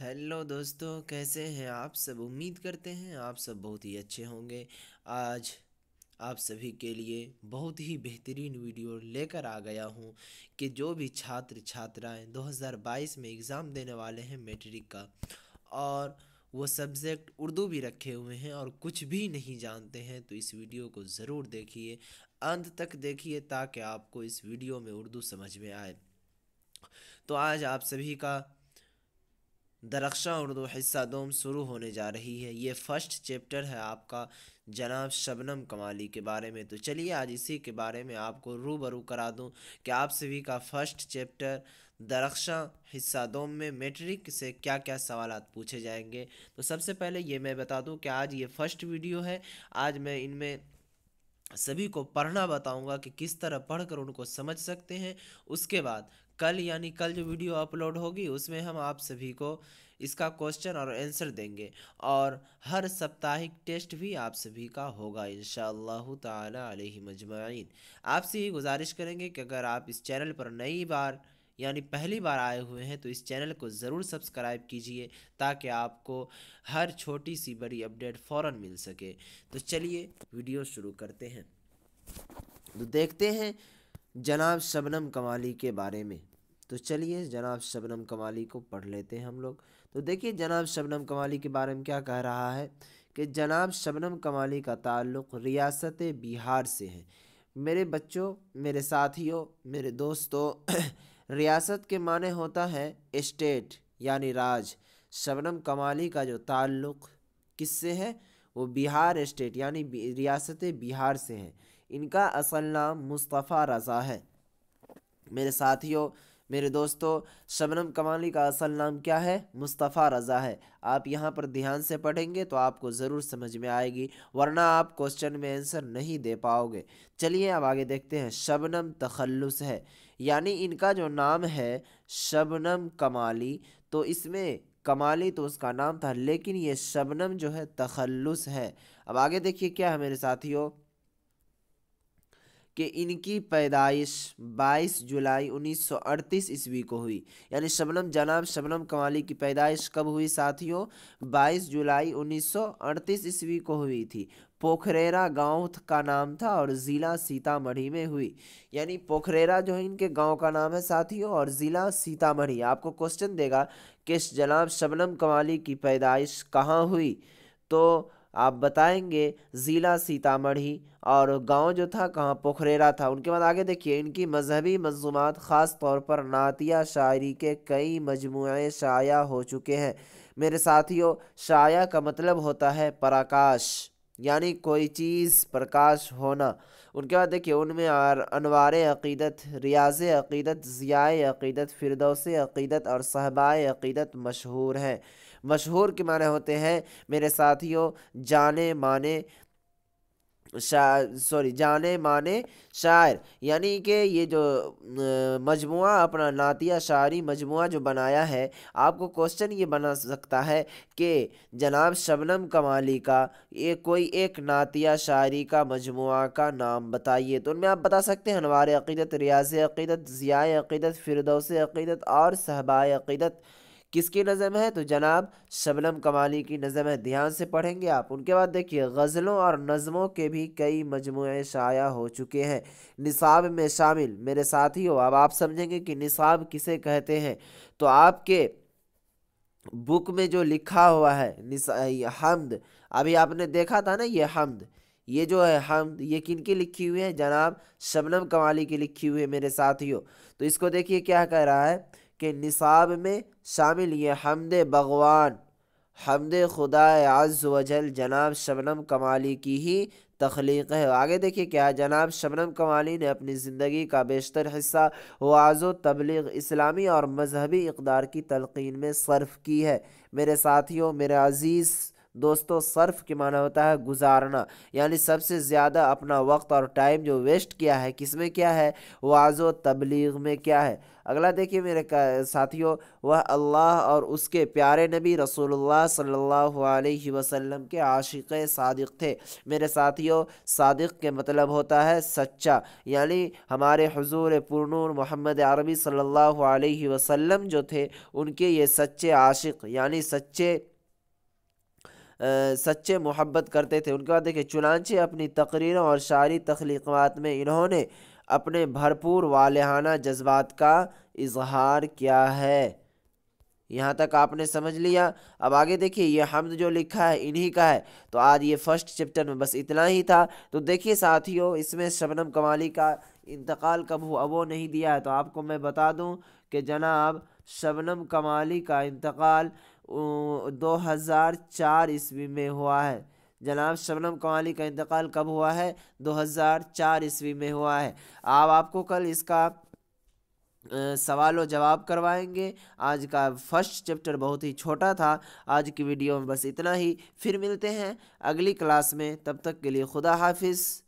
hello दोस्तों कैसे हैं आप सब उम्मीद करते हैं आप सब बहुत ही अच्छे होंगे आज आप सभी के लिए बहुत ही बेहतरीन वीडियो लेकर आ गया हूं कि जो भी छात्र छात्राएं 2022 में एग्ज़ाम देने वाले हैं मैट्रिक का और वो सब्जेक्ट उर्दू भी रखे हुए हैं और कुछ भी नहीं जानते हैं तो इस वीडियो को ज़रूर देखिए अंत तक देखिए ताकि आपको इस वीडियो में उर्दू समझ में आए तो आज आप सभी का दरख्शा उर्दू हिस्सा दोम शुरू होने जा रही है ये फर्स्ट चैप्टर है आपका जनाब शबनम कमाली के बारे में तो चलिए आज इसी के बारे में आपको रूबरू करा दूं कि आप सभी का फर्स्ट चैप्टर दरख्शा हिस्सा दोम में मैट्रिक से क्या क्या सवाल पूछे जाएंगे तो सबसे पहले ये मैं बता दूं कि आज ये फर्स्ट वीडियो है आज मैं इनमें सभी को पढ़ना बताऊंगा कि किस तरह पढ़कर उनको समझ सकते हैं उसके बाद कल यानी कल जो वीडियो अपलोड होगी उसमें हम आप सभी को इसका क्वेश्चन और आंसर देंगे और हर साप्ताहिक टेस्ट भी आप सभी का होगा इन ताला मजमाइन आपसे ये गुजारिश करेंगे कि अगर आप इस चैनल पर नई बार यानी पहली बार आए हुए हैं तो इस चैनल को ज़रूर सब्सक्राइब कीजिए ताकि आपको हर छोटी सी बड़ी अपडेट फ़ौर मिल सके तो चलिए वीडियो शुरू करते हैं तो देखते हैं जनाब शबनम कमाली के बारे में तो चलिए जनाब शबनम कमाली को पढ़ लेते हैं हम लोग तो देखिए जनाब शबनम कमाली के बारे में क्या कह रहा है कि जनाब शबनम कमाली का ताल्लुक़ रियासत बिहार से है मेरे बच्चों मेरे साथियों मेरे दोस्तों रियासत के माने होता है स्टेट यानी राज शबनम कमाली का जो ताल्लुक़ किससे है वो बिहार स्टेट यानी रियासत बिहार से है इनका असल नाम मुस्तफ़ा रज़ा है मेरे साथियों मेरे दोस्तों शबनम कमाली का असल नाम क्या है मुस्तफ़ा रज़ा है आप यहाँ पर ध्यान से पढ़ेंगे तो आपको ज़रूर समझ में आएगी वरना आप क्वेश्चन में आंसर नहीं दे पाओगे चलिए अब आगे देखते हैं शबनम तखल्लुस है यानी इनका जो नाम है शबनम कमाली तो इसमें कमाली तो उसका नाम था लेकिन ये शबनम जो है तखल्लुस है अब आगे देखिए क्या है मेरे साथियों कि इनकी पैदाइश 22 जुलाई 1938 ईस्वी को हुई यानी शबनम जनाब शबनम कमाली की पैदाइश कब हुई साथियों 22 जुलाई 1938 ईस्वी को हुई थी पोखरेरा गांव का नाम था और ज़िला सीतामढ़ी में हुई यानी पोखरेरा जो है इनके गांव का नाम है साथियों और ज़िला सीतामढ़ी आपको क्वेश्चन देगा कि जनाब शबनम कमाली की पैदाइश कहाँ हुई तो आप बताएंगे ज़िला सीतामढ़ी और गांव जो था कहाँ पोखरेरा था उनके बाद आगे देखिए इनकी मजहबी मनजूमत ख़ास तौर पर नातिया शायरी के कई मजमु शाया हो चुके हैं मेरे साथियों शाया का मतलब होता है प्रकाश यानी कोई चीज़ प्रकाश होना उनके बाद देखिए उनमें अनवार अकीदत रियाज अकीदत ज़िया अकीदत फिरदौस अकीदत और सहबाए अकीदत मशहूर हैं मशहूर के माने होते हैं मेरे साथियों जाने माने सॉरी जाने माने शायर यानी कि ये जो मजमु अपना नातिया शायरी मजमु जो बनाया है आपको क्वेश्चन ये बना सकता है कि जनाब शबनम कमाली का ये कोई एक नातिया शायरी का मजमु का नाम बताइए तो उनमें आप बता सकते हैं हमारे अक़ीदत रियाज अक़ीदत ज़िया अक़ीदत फिरदौस अक़ीदत और सहबा अक़ीदत किसकी नज़म है तो जनाब शबनम कमाली की नज़म है ध्यान से पढ़ेंगे आप उनके बाद देखिए गज़लों और नज़मों के भी कई मजमू शाया हो चुके हैं निसाब में शामिल मेरे साथी हो अब आप समझेंगे कि निसाब किसे कहते हैं तो आपके बुक में जो लिखा हुआ है हमद अभी आपने देखा था ना ये हमद ये जो है हमद ये किन की लिखी हुई है जनाब शबनम कमाली की लिखी हुई है मेरे साथियों तो इसको देखिए क्या कह रहा है के निसाब में शामिल ये हमद भगवान हमद खुदा आज़ वजल जनाब शबनम कमाली की ही तख्लीक है आगे देखिए क्या जनाब शबनम कमाली ने अपनी ज़िंदगी का बेशतर हिस्सा वाजो तबलीग इस्लामी और मजहबी इकदार की तलकिन में सर्फ की है मेरे साथियों मेरे अज़ीज़ दोस्तों सर्फ के माना होता है गुजारना यानी सबसे ज़्यादा अपना वक्त और टाइम जो वेस्ट किया है किस में क्या है वाजो तबलीग में क्या है अगला देखिए मेरे साथियों वह अल्लाह और उसके प्यारे नबी रसूलुल्लाह सल्लल्लाहु अलैहि वसल्लम के आशिक सादिक थे मेरे साथियों सादिक के मतलब होता है सच्चा यानी हमारे हजूर पुरनूर मोहम्मद अरबी सल्लल्लाहु अलैहि वसल्लम जो थे उनके ये सच्चे आशिक यानी सच्चे सच्चे मोहब्बत करते थे उनके बाद देखिए चुनानचे अपनी तकरीरों और शारी तख्लीकत में इन्होंने अपने भरपूर वालहाना जज्बात का इजहार किया है यहाँ तक आपने समझ लिया अब आगे देखिए ये हमद जो लिखा है इन्हीं का है तो आज ये फर्स्ट चैप्टर में बस इतना ही था तो देखिए साथियों इसमें शबनम कमाली का इंतकाल कब हुआ वो नहीं दिया है तो आपको मैं बता दूँ कि जनाब शबनम कमाली का इंतकाल हज़ार चार ईस्वी में हुआ है जनाब शबनम कमाली का इंतकाल कब हुआ है 2004 ईस्वी में हुआ है आप आपको कल इसका सवाल और जवाब करवाएंगे आज का फर्स्ट चैप्टर बहुत ही छोटा था आज की वीडियो में बस इतना ही फिर मिलते हैं अगली क्लास में तब तक के लिए खुदा हाफिज़